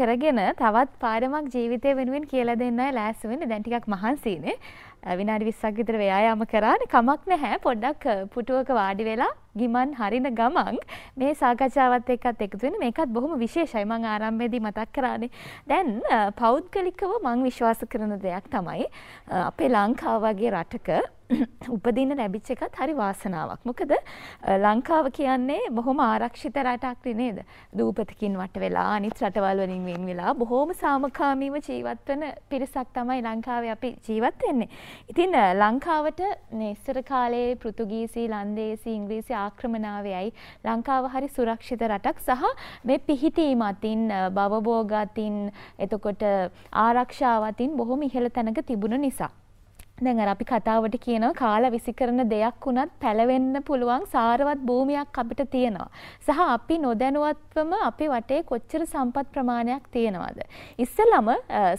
කරගෙන තවත් පාඩමක් ජීවිතය වෙනුවෙන් කියලා දෙන්නයි ලෑස්ති වෙන්නේ. දැන් ටිකක් මහන්සියනේ. විනාඩි 20ක් විතර ව්‍යායාම කරානේ. කමක් නැහැ. පොඩ්ඩක් පුටුවක වාඩි වෙලා ගිමන් හරින ගමන් මේ සාකච්ඡාවත් එක්කත් එකතු වෙන මේකත් බොහොම විශේෂයි. මම ආරම්භයේදී මතක් කරානේ. දැන් පෞද්ගලිකව මම විශ්වාස කරන දෙයක් තමයි අපේ ලංකාව වගේ රටක උපදින්න ලැබිච්ච එකත් හරි වාසනාවක්. මොකද ලංකාව කියන්නේ බොහොම ආරක්ෂිත රටක් නේද? දූපතකින් වට වෙලා අනිත් රටවල් වලින් වෙන් වෙලා බොහොම සාමකාමීව ජීවත් වෙන පිරිසක් තමයි ලංකාවේ අපි ජීවත් වෙන්නේ. ඉතින් ලංකාවට මේ ඉස්සර කාලේ පෘතුගීසි, ලන්දේසි, ඉංග්‍රීසි ආක්‍රමණාවේයි ලංකාව හරි සුරක්ෂිත රටක් සහ මේ පිහිටීම අතින්, බවභෝග අතින්, එතකොට ආරක්ෂාව අතින් බොහොම ඉහළ තැනක තිබුණ නිසා. දැන් අර අපි කතාවට කියනවා කාලා විසිකරන දෙයක් වුණත් පැලවෙන්න පුළුවන් සාරවත් භූමියක් අපිට තියෙනවා. සහ අපි නොදැනුවත්වම අපේ වටේ කොච්චර සම්පත් ප්‍රමාණයක් තියෙනවද. ඉස්සලම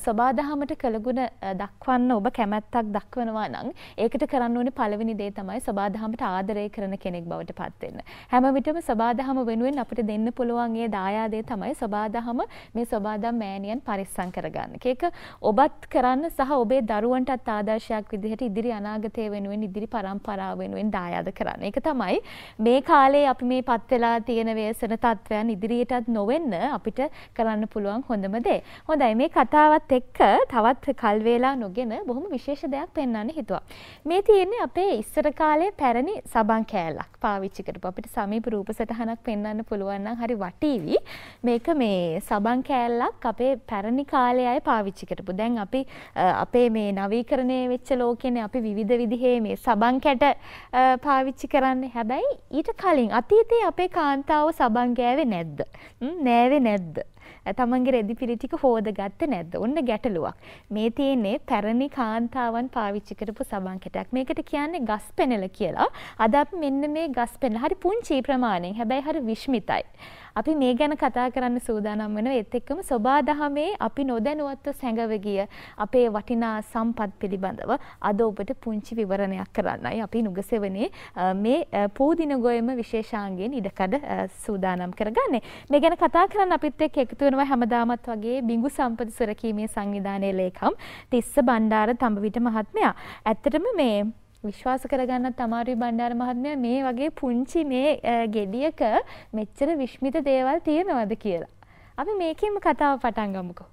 ස්වබාදහමට කළගුණ දක්වන්න ඔබ කැමැත්තක් දක්වනවා නම් ඒකට කරන්න ඕනේ පළවෙනි දේ තමයි ස්වබාදහමට ආදරය කරන කෙනෙක් බවට පත් වෙන්න. හැම විටම ස්වබාදහම වෙනුවෙන් අපිට දෙන්න පුළුවන් ඒ දායාදේ තමයි ස්වබාදහම මේ ස්වබාදම් මෑණියන් පරිස්සම් කරගන්න. ඒක ඔබත් කරන්න සහ ඔබේ දරුවන්ටත් ආදර්ශයක් විදිහට ඉදිරි අනාගතය වෙනුවෙන් ඉදිරි පරම්පරාව වෙනුවෙන් දායාද කරන්න. ඒක තමයි මේ කාලේ අපි මේ පත් වෙලා තියෙන ව්‍යසන තත්ත්වයන් ඉදිරියටත් නොවෙන්න අපිට කරන්න පුළුවන් හොඳම දේ. හොඳයි මේ කතාවත් එක්ක තවත් කල් වේලා නොගෙන බොහොම විශේෂ දෙයක් පෙන්වන්න හිතුවා. මේ තියෙන්නේ අපේ ඉස්සර කාලේ පැරණි සබන් කෑල්ලක් පාවිච්චි කරපු අපිට සමීප රූප සටහනක් පෙන්වන්න පුළුවන් නම් හරි වටීවි. මේක මේ සබන් කෑල්ලක් අපේ පැරණි කාලේ අය පාවිච්චි කරපු. දැන් අපි අපේ මේ නවීකරණය වෙච්ච ලෝකෙන අපි විවිධ විදිහේ මේ සබන් කැට පාවිච්චි කරන්න හැබැයි ඊට කලින් අතීතයේ අපේ කාන්තාව සබන් ගෑවේ නැද්ද නෑවේ නැද්ද තමන්ගේ රෙදි පිරිටික හෝදගත්තේ නැද්ද? ඔන්න ගැටලුවක්. මේ තියෙන්නේ පැරණි කාන්තාවන් පාවිච්චි කරපු සබන් කැටයක්. මේකට කියන්නේ ගස් පෙනල කියලා. අද අපි මෙන්න මේ ගස් පෙනල හරි පුංචි ප්‍රමාණයෙන්. හැබැයි හරි විශ්මිතයි. අපි මේ ගැන කතා කරන්න සූදානම් වෙනවා ඒත් එක්කම සබා දහමේ අපි නොදැනුවත්ව සැඟව ගිය අපේ වටිනා සම්පත් පිළිබඳව අද ඔබට පුංචි විවරණයක් කරන්නයි අපි නුගසෙවනේ මේ පූදින ගොයම විශේෂාංගයෙන් ඉඩකඩ සූදානම් කරගන්නේ. මේ ගැන කතා කරන්න අපිත් එක්ක එකතු වෙනවා හැමදාමත් වගේ බිඟු සම්පත සුරකීමේ සංවිධානයේ ලේකම් තිස්ස බණ්ඩාර තඹවිට මහත්මයා. ඇත්තටම මේ විශ්වාස කරගන්නත් අමාරුයි බණ්ඩාර මහත්මයා මේ වගේ පුංචි මේ ගෙඩියක මෙච්චර විශ්මිත දේවල් තියෙනවද කියලා. අපි මේකෙම කතාව පටන් ගමුකෝ.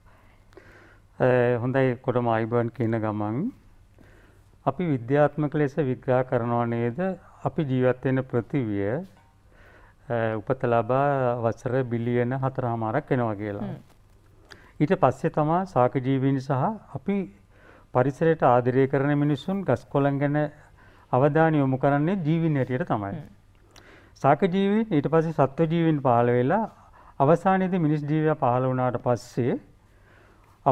හොඳයි කොටම අයිබර්න් කියන ගමන් අපි විද්‍යාත්මක ලෙස විග්‍රහ කරනවා නේද අපි ජීවත් වෙන පෘථිවිය උපත ලබා වසර බිලියන හතරහමාරක් වෙනවා කියලා. ඊට පස්සේ තමා සාක ජීවීන් සහ අපි පරිසරයට ආදරය කරන මිනිසුන් ගස් කොළන් ගැන අවධානය යොමු කරන්නේ ජීවීන් හැටියට තමයි. සාක ජීවීන් ඊට පස්සේ සත්ව ජීවීන් පහළ වෙලා අවසානයේදී මිනිස් ජීවය පහළ වුණාට පස්සේ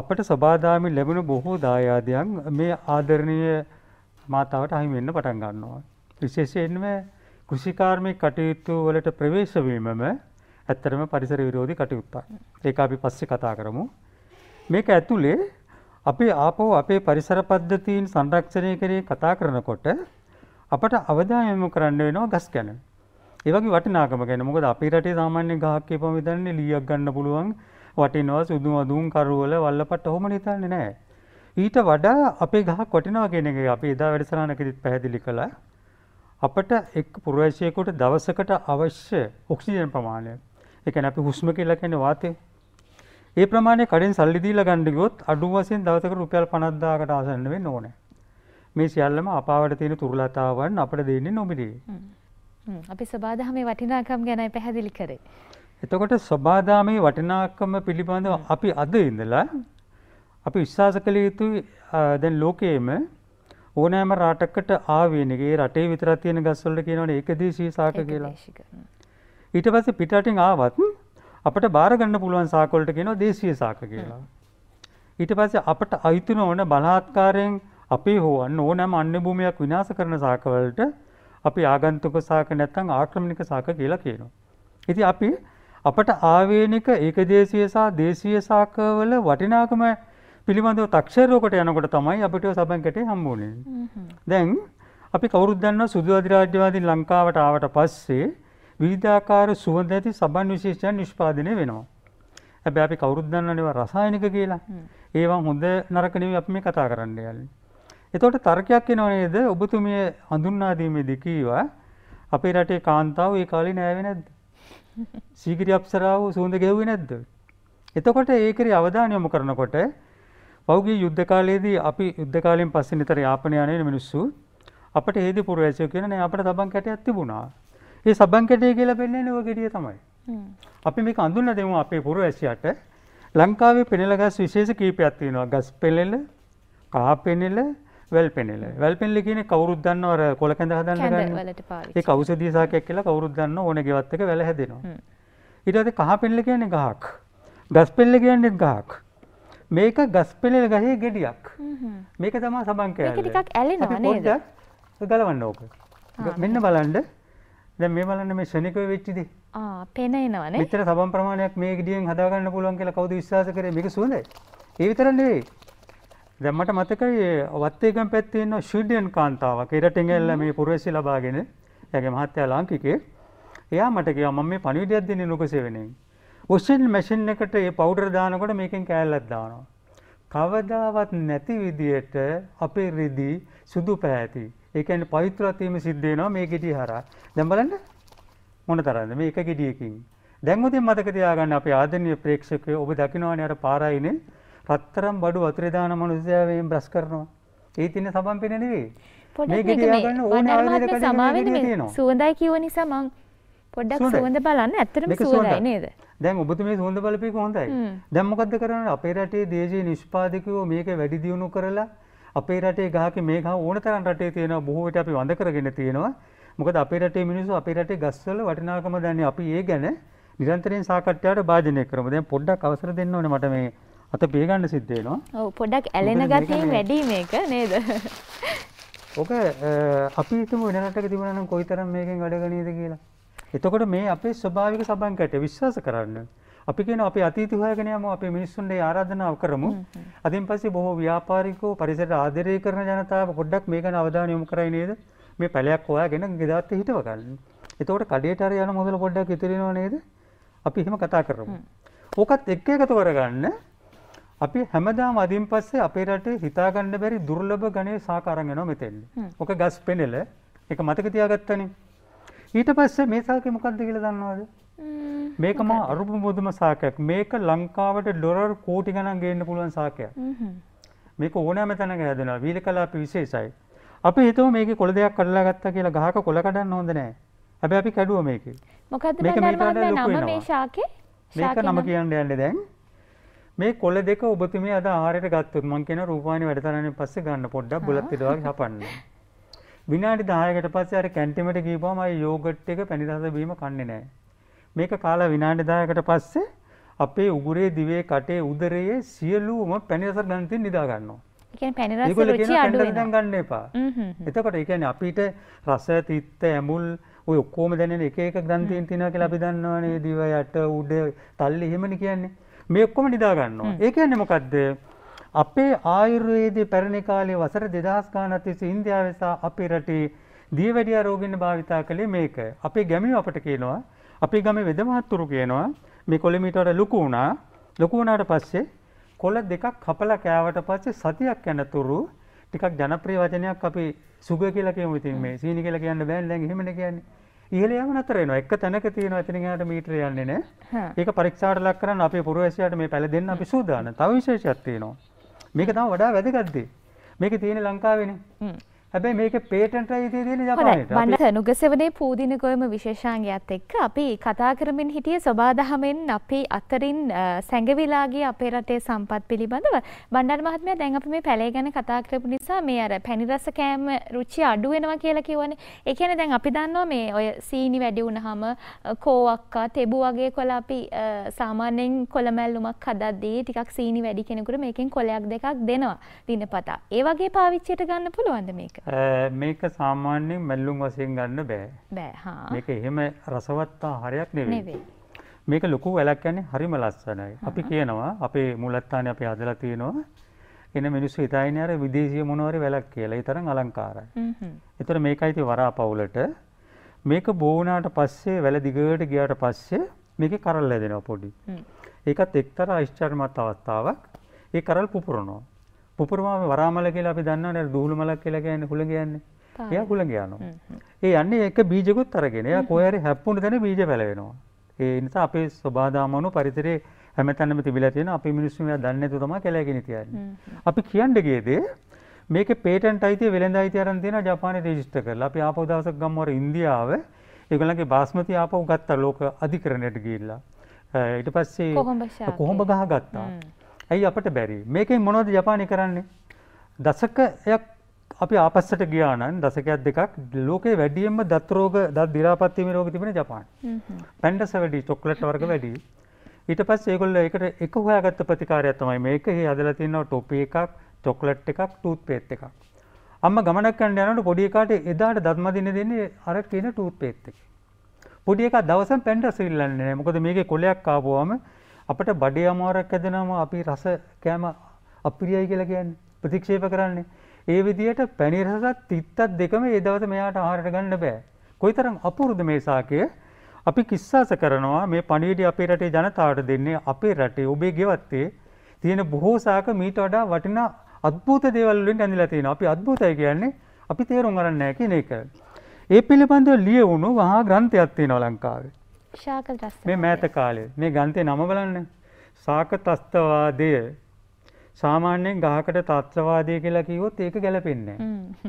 අපට සබාදාමි ලැබුණ බොහෝ දායාදයන් මේ ආදරණීය මාතාවට අහිමි වෙන්න පටන් ගන්නවා. විශේෂයෙන්ම කෘෂිකාර්මික කටයුතු වලට ප්‍රවේශ වීමම ඇත්තටම පරිසර විරෝධී කටයුත්තක්. ඒක අපි පස්සේ කතා කරමු. මේක ඇතුලේ අපි ආපහු අපේ පරිසර පද්ධතීන් සංරක්ෂණය කරේ කතා කරනකොට අපට අවධානය යොමු කරන්න වෙනවා ගස් ගැන. ඒ වගේ වටිනාකම ගැන. මොකද අපේ රටේ සාමාන්‍ය ගහක් කියපම විතරනේ ලීයක් ගන්න පුළුවන් වටිනවා සුදු මදුන් කරවල වල්ලපට්ට ඔහොම හිතන්නේ නැහැ. ඊට වඩා අපේ ගහක් වටිනවා කියන එක අපි එදා වැඩසටහනකදීත් පැහැදිලි කළා. අපට එක් පුරවැශයකුට දවසකට අවශ්‍ය ඔක්සිජන ප්‍රමාණය එකන අපි හුස්ම කියලා කැන වාතය ඒ ප්‍රමාණය කඩින් සල්ලිදීල ගණඩිගොත් අඩුවසෙන් දවසක රුපියල් පනද්දාකට ආසන්නවෙන් ඕන මේ සියල්ලම අපාවට තියෙන තුරලතාවන් අපට දෙන්නේ නොමිරී අපි සබාදහමේ වටිනාකම් ගැනයි පැහැදිලි කරේ. එතකොට ස්වබාදාමේ වටිනාකම පිළිබඳව අපි අද ඉඳලා අපි විශ්වාස කළ යුතු දැන් ලෝකයේම ඕනෑම රටකට ආවනගේ රටේ විතර තියෙන ගස්වලට කියනවන එකදී ශීසාක කියලා ඊට පස පිටටින් ආවත් අපට බාරගන්න පුළුවන් සාකොල්ට කියෙන දේශය සාක කියලා. ඊට පස්සේ අපට අයිතුන ඕන බලාත්කාරයෙන් අපේ හෝන් ඕනෑම අන්න භූමයක් විනාස කරන සාකවලට අපි ආගන්තුක සාක නැත්තං ආක්‍රමික සාක කියලා කියනවා. ඉති අපි අපට ආවේනික ඒකදේශය සහ දේශය සාකවල වටිනාකම පිළිබඳව තක්ෂරෝකට යනකොට තමයි අපිට සබන්කටේ හම්බුණේ. දැන් අපි කවුරුත් දන්නවා සුදු අධිරාජ්‍යවාදීන් ලංකාවට ආවට පස්සේ විවිධාකාර සුවඳ ඇති සබන් විශේෂයන් නිෂ්පාදනය වෙනවා. හැබැයි අපි කවුරුත් දන්නවනේ ඒවා රසායනික කියලා. ඒවා හොඳ නරක නෙවෙයි අපි මේ කතා කරන්න යන්නේ. එතකොට තර්කයක් එනව නේද? ඔබතුමිය හඳුන්වා දීමේදී කීවා අපේ රටේ කාන්තාව ඒ කාලේ නෑවේ නැද්ද? සීගිරි අප්සරාව සුවඳ ගෙව්වේ නැද්ද? එතකොට ඒකේ අවධානය යොමු කරනකොට පෞගේ යුද්ධ කාලයේදී අපි යුද්ධ කාලයෙන් පස්සේ නිතර යාපනය යන මිනිස්සු අපට හේදී පුරවැසියෝ කියන නෑ අපිට සබන් කැටයක් තිබුණා. ඒ සබන් කැටය කියලා පෙන්නන්නේ ඔය ගෙඩිය තමයි. අපි මේක අඳුන්න දෙමු අපේ පුරවැසියාට. ලංකාවේ පෙනෙල ගස් විශේෂ කීපයක් තියෙනවා. ගස් පෙනෙල, කහ පෙනෙල, වැල් පෙනෙල. වැල් පෙනෙල කියන්නේ කවුරුත් දන්නව අර කොළ කැඳ හදන්න ගන්න. ඒක ඖෂධීය සාකයක් කියලා කවුරුත් දන්නව ඕනේ ගෙවත් එක වැල හැදෙනවා. ඊට පස්සේ කහ පෙනෙල කියන්නේ ගහක්. ගස් පෙනෙල කියන්නේ ගහක්. මේක ගස්පෙළෙල් ගහේ ගෙඩියක්. මේක තමයි සබන් කෑල්ල. මේක ටිකක් ඇලෙනවා නේද? ගලවන්න ඕක. මෙන්න බලන්න. දැන් මේ බලන්න මේ ශනිකව වෙච්ච දේ. ආ පෙන එනවනේ. මෙතර සබන් ප්‍රමාණයක් මේ ගෙඩියෙන් හදාගන්න පුළුවන් කියලා කවුද විශ්වාස කරේ? මේක සුවඳයි. ඒ විතර නෙවෙයි. දැන් මට මතකයි වත්තේගම් පැත්තේ ඉන්න ශුඩියන් කාන්තාවක්. ඉරටින් ඇල්ල මේ පුරවැසි ලබාගෙන එයාගේ මහත්තයා ලාංකිකයෙක්. එයා මට කිව්වා මම මේ පණිවිඩයක් දෙන්නේ නුකසෙවෙනේ. ඔෂන් මැෂින් එකට ඒ පෞඩර් දානකොට මේකෙන් කෑල්ලක් දානවා. කවදාවත් නැති විදියට අපේ රෙදි සුදු පැහැති. ඒ කියන්නේ පවිත්‍රවත් වීම සිද්ධ වෙනවා මේ ගෙඩිය හරහා. දැන් බලන්න මොන තරම්ද මේ එක ගෙඩියකින්. දැන් උදේ මතක තියාගන්න අපේ ආදරණීය ප්‍රේක්ෂකයෝ ඔබ දකින්නවානේ අර පාරයිනේ රත්තරන් බඩු වතුරේ දාන මනුස්සයා වේම් බ්‍රස් කරනවා. ඒ තින්නේ සබම් පින නෙවෙයි. මේ ගෙඩිය ගන්න ඕනෑ ආවේද කඩේ සුවඳයි කියව නිසා මං පොඩ්ඩක් සුවඳ බලන්න ඇත්තටම සුවඳයි නේද? දැන් ඔබතුමී සුවඳ බලපේක හොඳයි. දැන් මොකද්ද කරන්නේ? අපේ රටේ දේශීය නිෂ්පාදකයෝ මේක වැඩි දියුණු කරලා අපේ රටේ ගහක මේ ගහ ඕන තරම් රටේ තියෙනවා බොහෝ විට අපි වඳ කරගෙන තියෙනවා. මොකද අපේ රටේ මිනිස්සු අපේ රටේ ගස්වල වටිනාකම දන්නේ. අපි ඒ ගැන නිරන්තරයෙන් සාකච්ඡාවට භාජනය කරමු. දැන් පොඩ්ඩක් අවසර දෙන්න ඕනේ මට මේ අත පිය ගන්න සිද්ධ වෙනවා. ඔව් පොඩ්ඩක් ඇලෙන ගතියෙන් වැඩි මේක නේද? ඔක අපි හිතමු වෙන රටක තිබුණා නම් කොයිතරම් මේකෙන් වැඩ ගනීද කියලා. එතකොට මේ අපේ ස්වභාවික සබන්කයට විශ්වාස කරන්න. අපි කියන අපේ අතීතය හොයාගෙන යමු අපේ මිනිස්සුන්ගේ ආරාධනාව කරමු. අදින් පස්සේ බොහෝ ව්‍යාපාරිකෝ පරිසරයට ආදරය කරන ජනතාව පොඩ්ඩක් මේ ගැන අවධානය යොමු කරයි නේද? මේ පැලයක් හොයාගෙන ගෙදරත් හිටව ගන්න. එතකොට කඩේට හරි යන මොදල පොඩ්ඩක් ඉතිරිනව නේද? අපි එහෙම කතා කරමු. ඕකත් එක්ක එකතු කරගන්න අපි හැමදාම අදින් පස්සේ අපේ රටේ හිතාගන්න බැරි දුර්ලභ ගණයේ සාකාරම් වෙනවා මෙතෙන්. ඔක ගස් පෙනෙල. ඒක මතක තියාගත්තනේ. ඊට පස්සේ මේ සාකේ මොකක්ද කියලා දන්නවද? මේක මා අරුම මුදුම සාකයක්. මේක ලංකාවට ඩොලර් කෝටි ගණන් ගේන්න පුළුවන් සාකයක්. මේක ඕනෑම තැනක හැදෙනවා. වීරකලාප විශේෂයි. අපි හිතමු මේකේ කොළ දෙයක් කඩලා ගත්තා කියලා ගහක කොළ කඩන්න හොඳ නෑ. හැබැයි අපි කැඩුවා මේකේ. මොකද්ද මේක නම මේ ශාකේ? මේක නම කියන්න යන්නේ දැන්. මේ කොළ දෙක ඔබතුමිය අද ආහාරයට ගත්තොත් මං කියන රූපාණි වැඩසටහනින් පස්සේ ගන්න පොඩ්ඩක් බුලත් පිටවගේ හපන්න. විනාඩි 10කට පස්සේ අර කැන්ටිමට ගිහපුවම අය යෝගට් එක පැණි රස බීම කන්නේ නැහැ. මේක කාලා විනාඩි 10කට පස්සේ අපේ උගුරේ දිවේ කටේ උදරයේ සියලුම පැණි රස ගණතින් නිදා ගන්නවා. ඒ කියන්නේ පැණි රස රුචි අඩු වෙනවා. ගන්න එපා. එතකොට ඒ කියන්නේ අපිට රස, තිත්ත, ඇමුල් ඔය ඔක්කොම දැනෙන එක එක ග්‍රන්ථීන් තියෙනවා කියලා අපි දන්නවනේ දිව යට උඩ තල්ලි එහෙමනේ කියන්නේ. මේ ඔක්කොම නිදා ගන්නවා. ඒ කියන්නේ මොකද්ද? අපේ ආයුර්වේදයේ පැරණි කාලේ වසර 2000 ගානක් තිස්සේ ඉන්දියාවේ සහ අපේ රටේ දියවැඩියා රෝගින්න භාවිතා කළේ මේක. අපේ ගැමියෝ අපට කියනවා අපේ ගමේ වෙදමහත්තුරු කියනවා මේ කොළමීටර ලොකු වුණා. ලොකු වුණාට පස්සේ කොළ දෙකක් කපලා කෑවට පස්සේ සතියක් යනතුරු ටිකක් ජනප්‍රිය වචනයක් අපි සුග කියලා කියමු ඉතින් මේ සීනි කියලා කියන්න බෑනේ දැන් එහෙමනේ කියන්නේ. ඉහළ යම නතර වෙනවා. එක තැනක තියෙනවා එතන ගහට මීටර යන්නේ නෑ. ඒක පරීක්ෂාවට ලක් කරන්න අපේ පුරවැසියාට මේ පැල දෙන්න අපි සූදානම්. තව විශේෂයක් තියෙනවා. මේක තම වඩා වැදගත්දේ මේක තියෙන ලංකාවෙන හැබැයි මේක පේටන්ට් අයිතිය තියෙන ජපානයට. හොඳයි. වන්න තනුගසවනේ පූදින ගොයම විශේෂාංගයත් එක්ක අපි කතා කරමින් හිටියේ සබාදහමෙන් අපි අතරින් සැඟවිලා ගිය අපේ රටේ සම්පත් පිළිබඳව බණ්ඩාර මහත්මයා දැන් අපි මේ පැලේ ගැන කතා කරපු නිසා මේ අර පැණි රස කෑම රුචිය අඩු වෙනවා කියලා කියවනේ. ඒ කියන්නේ දැන් අපි දන්නවා මේ ඔය සීනි වැඩි වුණාම කෝවක්කා තෙබු වගේ කොළ අපි සාමාන්‍යයෙන් කොළ මැල්ලුමක් හදද්දී ටිකක් සීනි වැඩි කෙනෙකුට මේකෙන් කොලයක් දෙකක් දෙනවා දිනපතා. ඒ වගේ පාවිච්චියට ගන්න පුළුවන්ද මේක? මේක සාමාන්‍යයෙන් මැල්ලුම් වශයෙන් ගන්න බෑ. බෑ හා. මේක එහෙම රසවත් ආහාරයක් නෙවෙයි. නෙවෙයි. මේක ලොකු වැලක් කියන්නේ හරිම ලස්සනයි. අපි කියනවා අපේ මූලස්ථානේ අපි හදලා තියෙනවා එන මිනිස්සු හිතන්නේ අර විදේශීය මොනවාරි වැලක් කියලා. ඒ තරම් අලංකාරයි. හ්ම්. ඒතර මේකයි තියෙ වරාපවුලට මේක බෝනාට පස්සේ වැල දිගට ගියාට පස්සේ මේකේ කරල් ලැබෙනවා පොඩි. ඒකත් එක්තරා ආශ්චර්යමත් අවස්ථාවක්. ඒ කරල් පුපුරනවා. පුපුරමාම වරාමල කියලා අපි දන්නවනේ දුහුළු මලක් කියලා කියන්නේ හුළඟ යන්නේ. එයා හුළඟ යනවා. ඒ යන්නේ එක බීජකුත් අරගෙන. එයා කොහේ හරි හැප්පුණු තැන බීජ පැලවෙනවා. ඒ නිසා අපේ සබාදාමනු පරිසරයේ හැමතැනම තිබිලා තියෙන අපි මිනිස්සු මෙයා දන්නේ නැතුව තමයි කැලෑගෙන තියන්නේ. අපි කියන්න ගියේ දේ මේක පේටන්ට් අයිතිය වෙළඳ අයිතිය අරන් තියෙනවා ජපානයේ රෙජිස්ටර් කරලා. අපි ආපහු දවසක් ගම්මවර ඉන්දියාව ඒගොල්ලන්ගේ බාස්මති ආපහු ගත්තා ලෝක අධිකරණයට ගිහිල්ලා. ඊට පස්සේ කොහොඹ ගහ ගත්තා. ඇයි අපට බැරි. මේකෙන් මොනවද ජපානය කරන්නේ. දසකයක් අපි ආපස්සට ගියානන් දසකයක් දෙකක් ලෝකේ වැඩියෙන්ම දත්රෝග දත් දිරාපත්වීම රෝග තිබෙන ජපාන. පැන්ඩස වැඩි චොක්ලට් වර්ග වැඩි. ඊට පස් ඒගොල්ල එකට එක හොයාගත්ත ප්‍රතිකාරයක් තමයි මේක හි හදලා තියෙනවා ටොපි එකක් චොක්ලට් එකක් ටූත් පේස්ට් එකක්. අම්මා ගමනක් යන්න යනකොට පොඩි එකාට එදාට දත් මදින්න දෙන්නේ අර කියන ටූත් පේස්ට් එක. පොඩි එකා දවසම පැන්ඩස ඉල්ලන්නේ නැහැ. මොකද මේකේ කොලයක් ආපුවාම අපට බඩේ අමාරුවක් ඇදෙනම අපි රස කෑම අප්‍රියයි කියලා කියන්නේ ප්‍රතික්ෂේප කරන්නේ. ඒ විදිහට පැණි රසත් තිත්තත් දෙකම ඒ දවස මෙයාට ආහාරයට ගන්න බෑ. කොයිතරම් අපූර්වද මේ සාකය? අපි කිස්සාස කරනවා මේ පණිවිඩය අපේ රටේ ජනතාවට දෙන්නේ අපේ රටේ ඔබේ ගෙවත්තේ තියෙන බොහෝ සාක මීට වඩා වටිනා අද්භූත දේවල් වලින් ඇඳලා තියෙනවා. අපි අද්භූතයි කියන්නේ අපි තේරුම් ගන්න නැහැ කියන එක. ඒ පිළිබඳව ලියවුණු වහා ග්‍රන්ථයක් තියෙනවා ලංකාවේ. ශාක දස්ස මේ මෑත කාලේ මේ ගන්තේ නම බලන්න සාක තස්තවාදය සාමාන්‍යයෙන් ගහකට තත්ත්‍රවාදය කියලා කිව්වොත් ඒක ගැලපෙන්නේ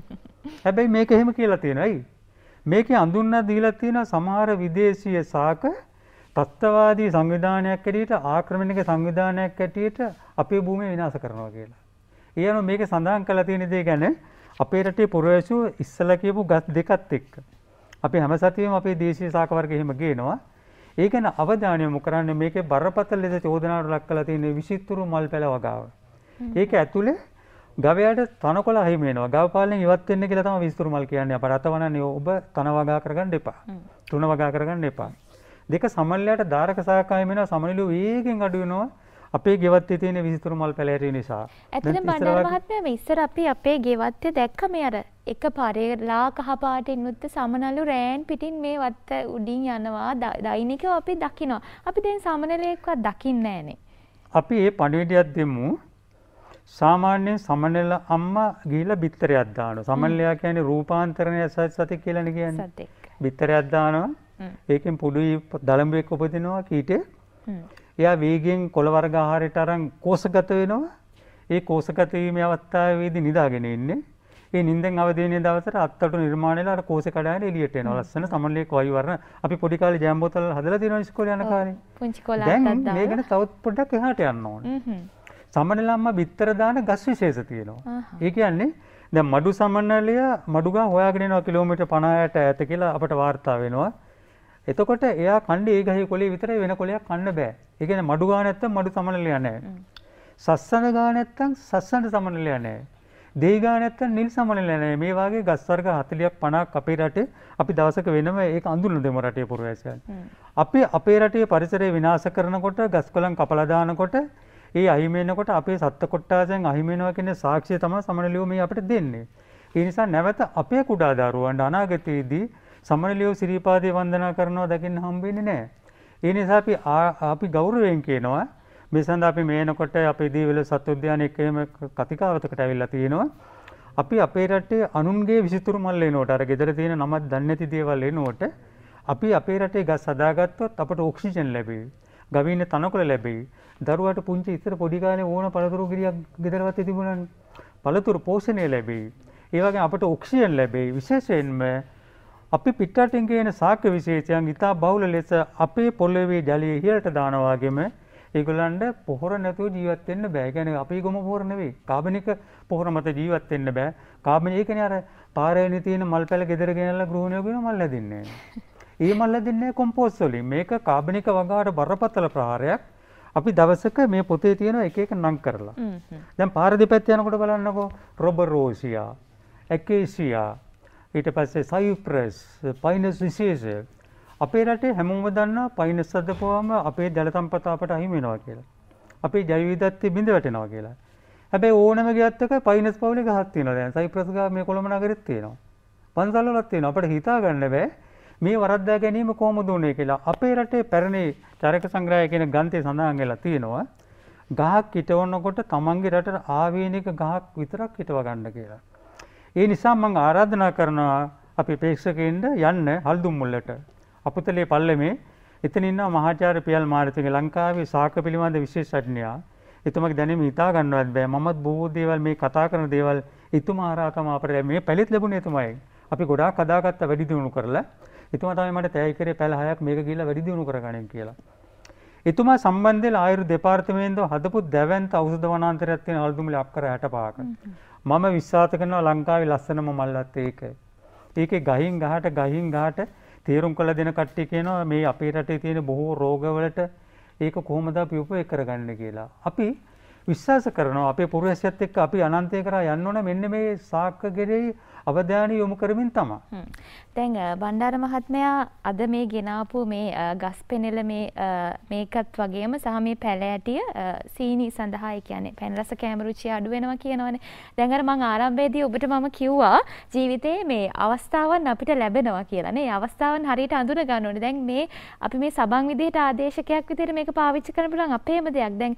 හැබැයි මේක එහෙම කියලා තියෙනයි මේකේ අඳුන්නා දීලා තියෙන සමහර විදේශීය සාක තත්ත්වවාදී සංවිධානයක් ඇටියට ආක්‍රමණික සංවිධානයක් ඇටියට අපේ භූමිය විනාශ කරනවා කියලා. ඒ අනුව මේක සඳහන් කරලා තියෙන දේ ගැන අපේ රටේ පුරවැසියෝ ඉස්සලා කියපු ගස් දෙකත් එක්ක අපි හැම සතියෙම අපේ දේශීය සාකවර්ග එහෙම ගේනවා. ඒ ගැන අවධානය යොමු කරන්නේ මේකේ බරපතල ලෙස චෝදනාවට ලක් කරලා තියෙන විසිතුරු මල් පැල වගාව. ඒක ඇතුලේ ගවයාට තනකොළ අහිමි වෙනවා. ගව පාලනයෙන් ඉවත් වෙන්න කියලා තමයි විසිතුරු මල් කියන්නේ. අප රතවනන්නේ ඔබ තන වගා කරගන්න එපා. තුන වගා කරගන්න එපා. දෙක සමල්ලයට ධාරක සහකාය වෙනවා. සමනලිය වේගෙන් අඩු වෙනවා. අපේ ගෙවත්තේ තියෙන විසිතුරු මල් පැලෑටි නිසා. ඇත්තටම බණ්ඩාර මහත්මයා මේ ඉස්සර අපි අපේ ගෙවත්තේ දැක්ක මේ අර එක පාරේ ලා කහ පාටින් උත් සමනලු රෑන් පිටින් මේ වත්ත උඩින් යනවා දෛනිකව අපි දකිනවා. අපි දැන් සමනලයක්වත් දකින්නේ නැහනේ. අපි ඒ පණිවිඩයක් දෙමු. සාමාන්‍යයෙන් සමනල අම්මා ගිහිලා බිත්තරයක් දානවා. සමනලයා කියන්නේ රූපාන්තරණය සත් සතෙක් කියලානේ කියන්නේ. සතෙක්. බිත්තරයක් දානවා. ඒකෙන් පුඩුයි දලඹෙක් උපදිනවා කීටේ. එයා වේගෙන් කොළ වර්ග ආහාරයට අරන් කෝෂගත වෙනවා. ඒ කෝෂගත වීමේ අවස්ථාවේදී නිදාගෙන ඉන්නේ. ඒ නිින්දෙන් අවදි වෙන දවසට අත්තටු නිර්මාණය වෙලා අර කෝෂේ කඩාගෙන එළියට එනවා. ලස්සන සමන්ලේක වායු වර්ණ. අපි පොඩි කාලේ ජෑම් බෝතල් හදලා තියෙනවා ඉස්කෝලේ යන කාලේ. පුංචි කොළ අත්තක් දාලා. දැන් මේ ගැන තවත් පොඩ්ඩක් එහාට යන්න ඕනේ. සමනලම්ම බිත්තර දාන ගස් විශේෂ තියෙනවා. ඒ කියන්නේ දැන් මඩු සමනලිය මඩුගා හොයාගෙන යනවා කිලෝමීටර් 50ට ඈත කියලා අපට වාර්තා වෙනවා. එතකොට එයා කණ්ඩේ ඒ ගහේ කොලේ විතරයි වෙන කොලයක් කන්න බෑ. ඒ කියන්නේ මඩු ගා නැත්තම් මඩු සමනලයා නැහැ. සස්සන ගා නැත්තම් සස්සන සමනලයා නැහැ. දෙයි ගා නැත්තම් නිල් සමනලයා නැහැ. මේ වාගේ ගස් වර්ග 40ක් 50ක් අපේ රටේ අපි දවසක වෙනම ඒක අඳුරන දෙම රටේ පුරවැසියන්. අපි අපේ රටේ පරිසරය විනාශ කරනකොට ගස් කොළන් කපලා දානකොට ඒ අහිමි වෙනකොට අපේ සත්ත්ව කොට්ටාසෙන් අහිමි වෙනවා කියන සාක්ෂිය තමයි සමනලියෝ මේ අපිට දෙන්නේ. ඒ නිසා නැවත අපේ කුඩා දරුවන්ට අනාගතයේදී සමනලියෝ සිරිපාදය වන්දනා කරනවා දකින්න හම්බෙන්නේ නෑ. ඒ නිසා අපි අපි ගෞරවයෙන් කියනවා මේ සඳහා අපි මේනකොට අපේ දීවිල සත්උද්‍යානයේ එකම කතිකාවතකට ඇවිල්ලා තියෙනවා. අපි අපේ රටේ අනුන්ගේ විසිතුරු මල් එනකොට අර ගෙදර තියෙන නමක් දන්නේ නැති දේවල් එනකොට අපි අපේ රටේ ගස් හදාගත්තොත් අපට ඔක්සිජන් ලැබෙයි. ගවීන තනකොළ ලැබෙයි. දරුවාට පුංචි ඉතර පොඩි කාලේ ඕන පළතුරු ගෙඩියක් ගෙදරවත් තිබුණානේ. පළතුරු පෝෂණය ලැබෙයි. ඒ වගේ අපට ඔක්සිජන් ලැබෙයි. විශේෂයෙන්ම අපි පිටරටින් ගේන සාක්‍ය විශේෂයන් ඉතා බහුල ලෙස අපේ පොළොවේ ජලය ඉහළට දානවාගෙම ඒගොල්ලන්ට පොහොර නැතුව ජීවත් වෙන්න බෑ. කියන්නේ අපි ගොම පොහොර නෙවෙයි. කාබනික පොහොර මත ජීවත් වෙන්න බෑ. කාබනික ඒ කියන්නේ අර පාරේනේ තියෙන මල් පැල ගෙදර ගෙනල්ලා ගෘහණියෝ කියන මල් ලැදින්නේ. ඒ මල් ලැදින්නේ කොම්පෝස්ට් වලින්. මේක කාබනික වගාවට බරපතල ප්‍රහාරයක්. අපි දවසක මේ පොතේ තියෙන එක එක නම් කරලා. දැන් පාර දෙපැත්ත යනකොට බලන්නකෝ රොබර් රෝසියා, ඇකේසියා, ඊට පස්සේ සයිප්‍රස් පයිනස් විශේෂ අපේ රටේ හැමෝම දන්නා පයිනස් සදපුවාම අපේ ජලතම්පත අපට අහිමි වෙනවා කියලා. අපේ ජෛව විවිධත්වය බිඳ වැටෙනවා කියලා. හැබැයි ඕනම ගියත්තක පයිනස් පවුලේ ගහක් තියෙනවා දැන් සයිප්‍රස් ගහ මේ කොළඹ නගරෙත් තියෙනවා. පන්සල් වලත් තියෙනවා. අපිට හිතා ගන්න බෑ මේ වරද්දා ගැනීම කොහොමද උනේ කියලා. අපේ රටේ පැරණි චරක සංග්‍රහය කියන ග්‍රන්ථයේ සඳහන් වෙලා තියෙනවා. ගහක් හිටවනකොට තමන්ගේ රටට ආවේනික ගහක් විතරක් හිටව ගන්න කියලා. ඒ නිසා මං ආරාධනා කරනවා අපි ප්‍රේක්ෂකයින්ට යන්න හල්දුම්මුල්ලට. අපුතලේ පල්ලමේ එතන ඉන්න මහාචාර්ය පියල් මාරිතුගේ ලංකාවේ සාක පිළිබඳ විශේෂඥයා. එතුමගේ දැනුම හිතා ගන්නවත් බෑ. මමත් බොහෝ දේවල් මේ කතා කරන දේවල් එතුමා ආරාකම අපිට මේ පැලිත් ලැබුණේ එතුමයි. අපි ගොඩාක් හදාගත්ත වැඩි දියුණු කරලා එතුමා තමයි මට තෑගි කරේ පැල හයක් මේක ගිහිල්ලා වැඩි දියුණු කරගන්න කියලා. එතුමා සම්බන්ධයෙන් ආයුර්වේද දෙපාර්තමේන්තුව හදපු දැවැන්ත ඖෂධ වනාන්තරයක් තියෙන අල්දුමුල අපකර 65ක. මම විශ්වාස කරනවා ලංකාවේ ලස්සනම මල්වත් ඒක. ඒකේ ගහින් ගහට ගහින් ගහට තීරුම් කළ දෙන කට්ටිය කියනවා මේ අපේ රටේ තියෙන බොහෝ රෝගවලට ඒක කොහොමද අපි උපයෝග කරගන්නේ කියලා. අපි විශ්වාස කරනවා අපේ පුරවැසියත් එක්ක අපි අනන්තය කරා යන්න ඕන මෙන්න මේ සාක්ක ගෙරේ අවධානය යොමු කරමින් තමයි. දැන් බණ්ඩාර මහත්මයා අද මේ ගෙනාපු මේ ගස් පෙනෙල මේ මේකත් වගේම සහ මේ පැලෑටිය සීනි සඳහා ඒ කියන්නේ පැන් රස කැම රුචිය අඩු වෙනවා කියනවනේ. දැන් අර මම ආරම්භයේදී ඔබට මම කිව්වා ජීවිතේ මේ අවස්ථාවන් අපිට ලැබෙනවා කියලා නේ. අවස්ථාවන් හරියට අඳුන ගන්න ඕනේ. දැන් මේ අපි මේ සබන් විදිහට ආදේශකයක් විදිහට මේක පාවිච්චි කරන්න පුළුවන් අපේම දෙයක්. දැන්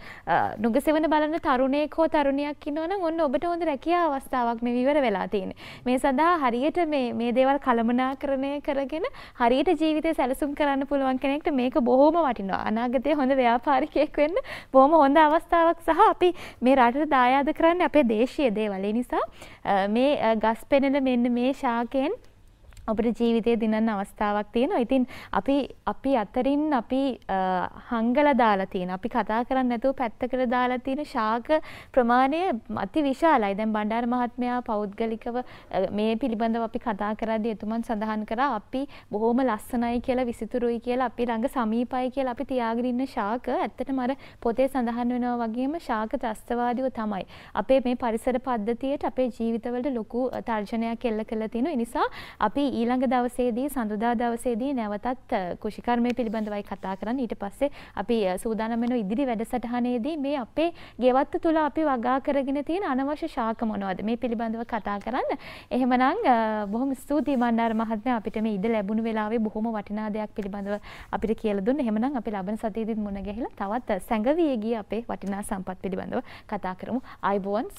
නුගසෙවන බලන තරුණයෙක් හෝ තරුණියක් ඉන්නවනම් ඔන්න ඔබට හොඳ රැකියා අවස්ථාවක් මේ විවර වෙලා තියෙන්නේ. මේ සඳහා හරියට මේ මේ දේවල් කළමනාකරණය කරගෙන හරියට ජීවිතය සැලසුම් කරන්න පුළුවන් කෙනෙක්ට මේක බොහොම වටිනවා. අනාගතයේ හොඳ ව්‍යාපාරිකයෙක් වෙන්න බොහොම හොඳ අවස්ථාවක් සහ අපි මේ රටට දායාද කරන්නේ අපේ දේශීය දේවල්. ඒ නිසා මේ ගස් පෙනෙන මෙන්න මේ ශාකයෙන් අපිට ජීවිතය දිනන්න අවස්ථාවක් තියෙනවා. ඉතින් අපි අපි අතරින් අපි හංගලා දාලා තියෙන, අපි කතා කරන්නේ නැතුව පැත්තකට දාලා තියෙන ශාක ප්‍රමාණය අති විශාලයි. දැන් බණ්ඩාර මහත්මයා පෞද්ගලිකව මේ පිළිබඳව අපි කතා කරද්දී එතුමන් සඳහන් කරා අපි බොහොම ලස්සනයි කියලා, විසිතුරුයි කියලා, අපි ළඟ සමීපයි කියලා අපි තියාගෙන ඉන්න ශාක ඇත්තටම අර පොතේ සඳහන් වෙනවා වගේම ශාක ත්‍රස්තවාදීව තමයි. අපේ මේ පරිසර පද්ධතියට අපේ ජීවිතවලට ලොකු තර්ජනයක් එල්ල කරලා තිනු. ඒ නිසා අපි ඊළඟ දවසේදී සඳුදා දවසේදී නැවතත් කුෂිකර්මය පිළිබඳවයි කතා කරන්න ඊට පස්සේ අපි සූදානම් වෙන ඉදිරි වැඩසටහනේදී මේ අපේ ගෙවත්ත තුළ අපි වගා කරගෙන තියෙන අනවශ්‍ය ශාක මොනවද මේ පිළිබඳව කතා කරන්න. එහෙමනම් බොහොම ස්තුතියි මන්නාර මහත්මයා අපිට මේ ඉඩ ලැබුණු වෙලාවේ බොහොම වටිනා දෙයක් පිළිබඳව අපිට කියලා දුන්න. එහෙමනම් අපි ලබන සතියේදීත් මුණ ගැහිලා තවත් සැඟවී ගිය අපේ වටිනා සම්පත් පිළිබඳව කතා කරමු. ආයිබෝන්